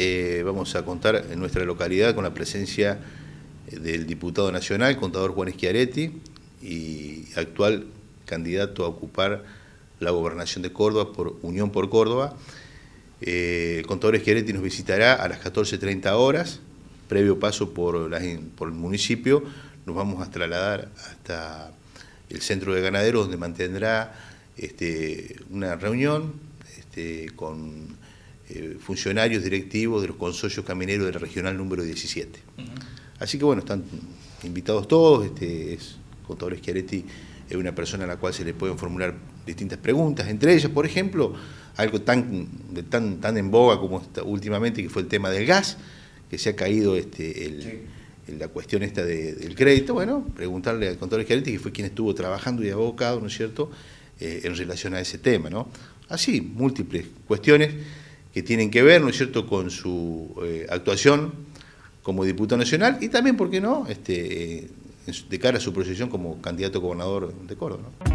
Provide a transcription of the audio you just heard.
Eh, vamos a contar en nuestra localidad con la presencia eh, del diputado nacional, contador Juan Schiaretti, y actual candidato a ocupar la gobernación de Córdoba por Unión por Córdoba. Eh, el contador Schiaretti nos visitará a las 14.30 horas, previo paso por, el municipio, nos vamos a trasladar hasta el centro de ganaderos donde mantendrá este, una reunión este, con eh, funcionarios directivos de los consorcios camineros de la regional número 17. Así que bueno, están invitados todos, este es contador Schiaretti es una persona a la cual se le pueden formular distintas preguntas, entre ellas, por ejemplo, algo tan, tan, tan en boga como últimamente, que fue el tema del gas, que se ha caído este, la cuestión esta del crédito, bueno, preguntarle al contador Schiaretti que fue quien estuvo trabajando y abocado, ¿no es cierto?, eh, en relación a ese tema, ¿no? Así, múltiples cuestiones que tienen que ver, ¿no es cierto?, con su eh, actuación como diputado nacional y también, ¿por qué no?, este, eh, de cara a su proyección como candidato gobernador de Córdoba.